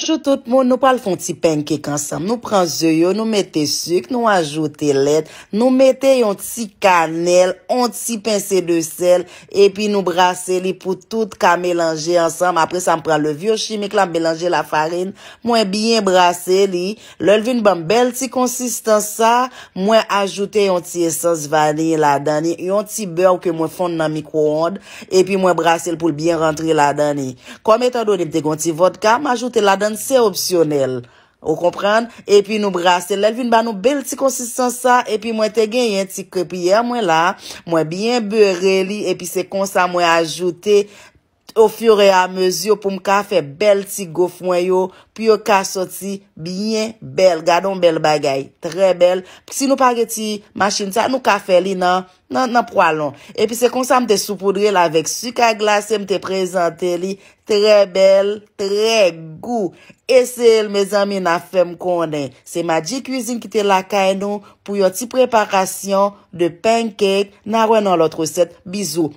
chou tout moun, nou pal foun ti penkek ansam. Nou pran zyo yo, nou mette suk, nou ajoute let, nou mette yon ti kanel, yon ti pense de sel, epi nou brase li pou tout ka melange ansam. Apre sa m pran le vyo chimik la m melange la farine. Mwen bien brase li. Lel vi nbam bel ti konsisten sa. Mwen ajoute yon ti esans vani la dani, yon ti beur ke mwen foun nan mikwond, epi mwen brase li pou l'byen rentri la dani. Koum etan do di mte kon ti vodka, mwen ajoute la dan Se opsyonel Ou kompran E pi nou brase Lèl vin ban nou bel ti konsistans sa E pi mwen te gen yon ti kopye Mwen la mwen byen be re li E pi se konsa mwen ajoute O fyorè a mezyo pou m kafe bel ti gofwen yo. Pi yo ka soti byen bel. Gadon bel bagay. Tre bel. Si nou pake ti masin sa nou kafe li nan. Nan prwalon. E pi se konsa m te soupoudre la vek. Suka glase m te prezante li. Tre bel. Tre gou. E se el me zami na fem konden. Se ma di kouzin ki te lakay nou. Po yo ti preparasyon de pancake. Na wè nan lotro set. Bizou.